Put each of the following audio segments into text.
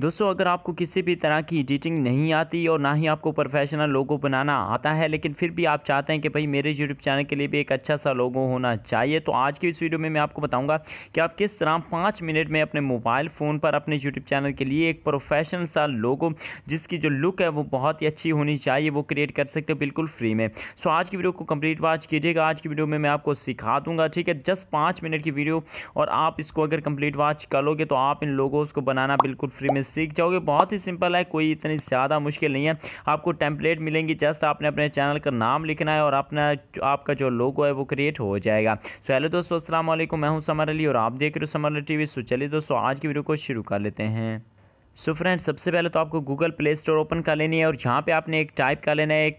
दोस्तों अगर आपको किसी भी तरह की एडिटिंग नहीं आती और ना ही आपको प्रोफेशनल लोगो बनाना आता है लेकिन फिर भी आप चाहते हैं कि भाई मेरे यूट्यूब चैनल के लिए भी एक अच्छा सा लोगो होना चाहिए तो आज की इस वीडियो में मैं आपको बताऊंगा कि आप किस तरह पाँच मिनट में अपने मोबाइल फ़ोन पर अपने यूट्यूब चैनल के लिए एक प्रोफेशनल सा लोगो जिसकी जो लुक है वो बहुत ही अच्छी होनी चाहिए वो क्रिएट कर सकते हो बिल्कुल फ्री में सो आज की वीडियो को कम्प्लीट वॉच कीजिएगा आज की वीडियो में मैं आपको सिखा दूँगा ठीक है जस्ट पाँच मिनट की वीडियो और आप इसको अगर कम्प्लीट वॉच कर लोगे तो आप इन लोगों को बनाना बिल्कुल फ्री में सीख जाओगे बहुत ही सिंपल है कोई इतनी ज़्यादा मुश्किल नहीं है आपको टेम्पलेट मिलेंगी जस्ट आपने अपने चैनल का नाम लिखना है और अपना आपका जो लोगो है वो क्रिएट हो जाएगा सो हेलो दोस्तों असलम मैं हूँ समर अली और आप देख रहे हो समर अली टी सो चलिए दोस्तों आज की वीडियो को शुरू कर लेते हैं सो so फ्रेंड्स सबसे पहले तो आपको गूगल प्ले स्टोर ओपन कर लेनी है और यहाँ पे आपने एक टाइप कर लेना है एक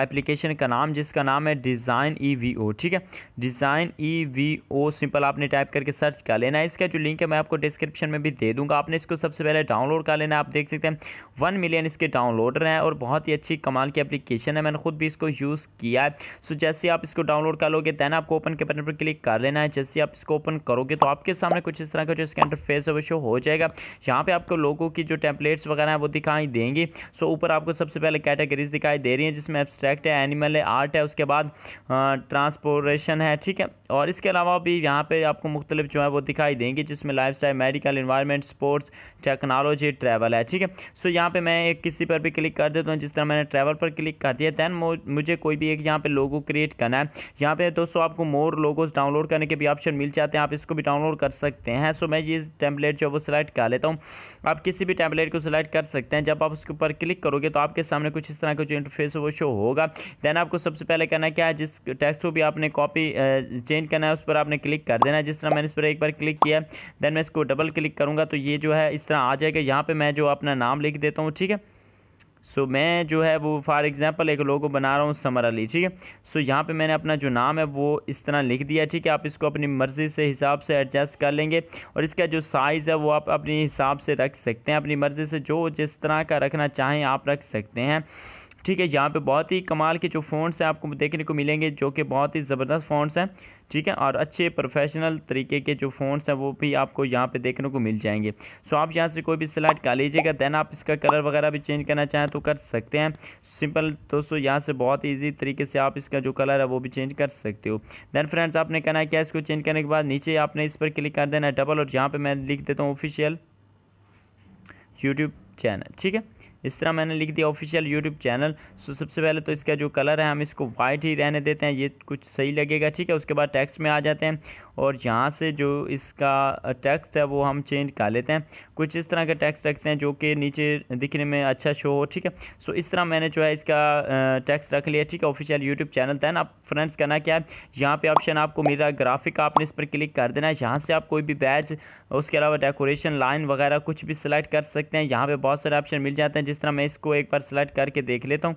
एप्लीकेशन का नाम जिसका नाम है डिज़ाइन ई वी ओ ठीक है design E V O simple आपने टाइप करके सर्च कर लेना है इसका जो लिंक है मैं आपको डिस्क्रिप्शन में भी दे दूंगा आपने इसको सबसे पहले डाउनलोड कर लेना है आप देख सकते हैं वन मिलियन इसके डाउनलोडर हैं और बहुत ही अच्छी कमाल की अपलीकेशन है मैंने खुद भी इसको यूज़ किया है सो so जैसे आप इसको डाउनलोड कर लोगे दैन आपको ओपन के बटन पर क्लिक कर लेना है जैसे आप इसको ओपन करोगे तो आपके सामने कुछ इस तरह का जो इसका इंटरफेस है वो शो हो जाएगा यहाँ पर आपको लोगों की जो टेम्पलेट्स वगैरह हैं वो दिखाई देंगी सो ऊपर आपको सबसे पहले कैटेगरीज दिखाई दे रही हैं जिसमें एब्स्ट्रैक्ट है एनिमल है आर्ट है उसके बाद ट्रांसपोरेशन है ठीक है और इसके अलावा भी यहाँ पर आपको मुख्तलिफ जो है वो दिखाई देंगी जिसमें life style medical environment sports technology travel है ठीक है सो यहाँ पर मैं एक किसी पर भी क्लिक कर देता हूँ जिस तरह मैंने ट्रैवल पर क्लिक कर दिया दैन मुझे कोई भी एक यहाँ पर लोगो क्रिएट करना है यहाँ पे दोस्तों आपको मोर लोगोस डाउनलोड करने के भी ऑप्शन मिल जाते हैं आप इसको भी डाउनलोड कर सकते हैं सो मैं ये टेम्पलेट जो है वो सिलेक्ट कर लेता हूँ आप किसी किसी भी टैबलेट को सिलेक्ट कर सकते हैं जब आप उसके ऊपर क्लिक करोगे तो आपके सामने कुछ इस तरह का जो इंटरफेस है वो शो होगा देन आपको सबसे पहले करना क्या है जिस टेक्स्ट को भी आपने कॉपी चेंज करना है उस पर आपने क्लिक कर देना है जिस तरह मैंने इस पर एक बार क्लिक किया देन मैं इसको डबल क्लिक करूँगा तो ये जो है इस तरह आ जाएगा यहाँ पर मैं जो अपना नाम लिख देता हूँ ठीक है सो so, मैं जो है वो फॉर एग्ज़ाम्पल एक लोगो बना रहा हूँ समर अली ठीक है सो यहाँ पे मैंने अपना जो नाम है वो इस तरह लिख दिया ठीक है आप इसको अपनी मर्ज़ी से हिसाब से एडजस्ट कर लेंगे और इसका जो साइज़ है वो आप अपने हिसाब से रख सकते हैं अपनी मर्ज़ी से जो जिस तरह का रखना चाहें आप रख सकते हैं ठीक है यहाँ पे बहुत ही कमाल के जो फ़ोनस हैं आपको देखने को मिलेंगे जो कि बहुत ही ज़बरदस्त फोनस हैं ठीक है और अच्छे प्रोफेशनल तरीके के जो फ़ोन्स हैं वो भी आपको यहाँ पे देखने को मिल जाएंगे सो आप यहाँ से कोई भी सिलेक्ट का लीजिएगा देन आप इसका कलर वगैरह भी चेंज करना चाहें तो कर सकते हैं सिंपल दोस्तों यहाँ से बहुत ईजी तरीके से आप इसका जो कलर है वो भी चेंज कर सकते हो देन फ्रेंड्स आपने कहना है क्या इसको चेंज करने के बाद नीचे आपने इस पर क्लिक कर देना डबल और यहाँ पर मैं लिख देता हूँ ऑफिशियल यूट्यूब चैनल ठीक है इस तरह मैंने लिख दिया ऑफिशियल यूट्यूब चैनल सो सबसे पहले तो इसका जो कलर है हम इसको वाइट ही रहने देते हैं ये कुछ सही लगेगा ठीक है उसके बाद टेक्स्ट में आ जाते हैं और यहाँ से जो इसका टेक्स्ट है वो हम चेंज कर लेते हैं कुछ इस तरह का टेक्स्ट रखते हैं जो कि नीचे दिखने में अच्छा शो हो ठीक है सो इस तरह मैंने जो है इसका टेक्स्ट रख लिया ठीक है ऑफिशियल यूट्यूब चैनल दैन आप फ्रेंड्स करना क्या है यहाँ पर ऑप्शन आपको मिल रहा है ग्राफिक आपने इस पर क्लिक कर देना है यहाँ से आप कोई भी बैच उसके अलावा डेकोरेशन लाइन वगैरह कुछ भी सिलेक्ट कर सकते हैं यहाँ पर बहुत सारे ऑप्शन मिल जाते हैं जिस तरह मैं इसको एक बार सिलेक्ट करके देख लेता हूँ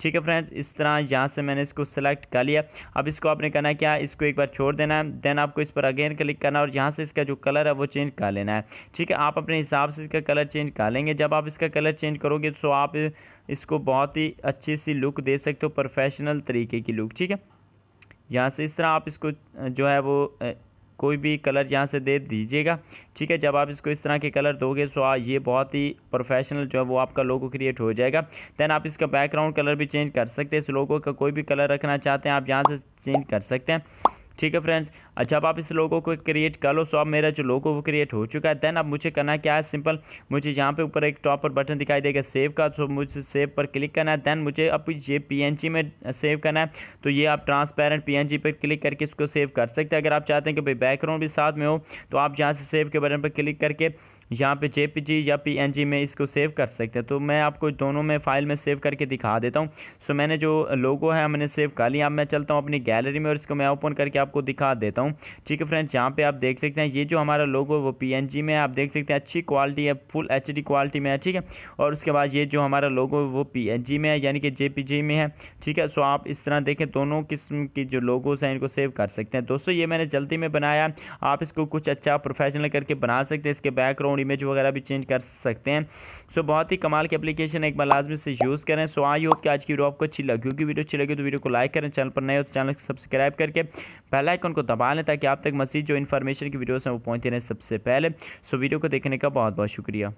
ठीक है फ्रेंड्स इस तरह यहाँ से मैंने इसको सेलेक्ट कर लिया अब इसको आपने करना है क्या इसको एक बार छोड़ देना है देन आपको इस पर अगेन क्लिक करना है और यहाँ से इसका जो कलर है वो चेंज कर लेना है ठीक है आप अपने हिसाब से इसका कलर चेंज कर लेंगे जब आप इसका कलर चेंज करोगे तो आप इसको बहुत ही अच्छी सी लुक दे सकते हो प्रोफेशनल तरीके की लुक ठीक है यहाँ से इस तरह आप इसको जो है वो कोई भी कलर यहाँ से दे दीजिएगा ठीक है जब आप इसको इस तरह के कलर दोगे सो ये बहुत ही प्रोफेशनल जो है वो आपका लोगो क्रिएट हो जाएगा दैन आप इसका बैकग्राउंड कलर भी चेंज कर सकते हैं इस लोगो का कोई भी कलर रखना चाहते हैं आप यहाँ से चेंज कर सकते हैं ठीक है फ्रेंड्स अच्छा आप इस लोगों को क्रिएट कर लो सो अब मेरा जो लोगो वो क्रिएट हो चुका है देन अब मुझे करना क्या है सिंपल मुझे यहाँ पे ऊपर एक टॉप पर बटन दिखाई देगा सेव का सो मुझे सेव पर क्लिक करना है देन मुझे अब ये पी में सेव करना है तो ये आप ट्रांसपेरेंट पी पर क्लिक करके इसको सेव कर सकते हैं अगर आप चाहते हैं कि भाई बैकग्राउंड भी साथ में हो तो आप यहाँ से सेव के बटन पर क्लिक करके यहाँ पे जे या पी में इसको सेव कर सकते हैं तो मैं आपको दोनों में फ़ाइल में सेव करके दिखा देता हूँ सो मैंने जो लोगो है मैंने सेव कर लिया अब मैं चलता हूँ अपनी गैलरी में और इसको मैं ओपन करके आपको दिखा देता हूँ ठीक है फ्रेंड्स यहाँ पर आप देख सकते हैं ये जो हमारा लोगो वो पी में आप देख सकते हैं अच्छी क्वालिटी है फुल एच क्वालिटी में है ठीक है और उसके बाद ये जो हमारा लोगो वो पी में है यानी कि जे में है ठीक है सो आप इस तरह देखें दोनों किस्म के जो लोगोस हैं इनको सेव कर सकते हैं दोस्तों ये मैंने जल्दी में बनाया आप इसको कुछ अच्छा प्रोफेशनल करके बना सकते हैं इसके बैकग्राउंड इमेज वगैरह भी चेंज कर सकते हैं सो so, बहुत ही कमाल की एप्लीकेशन है एक बार लाजमी से यूज़ करें सो आई होप कि आज की वीडियो आपको अच्छी लगी क्योंकि वीडियो अच्छी लगी तो वीडियो को लाइक करें चैनल पर नए हो तो चैनल को सब्सक्राइब करके पहला आइकन को दबा लें ताकि आप तक मसीद जो इन्फॉर्मेशन की वीडियोज़ हैं वो पहुँचे रहें सबसे पहले सो वीडियो को देखने का बहुत बहुत शुक्रिया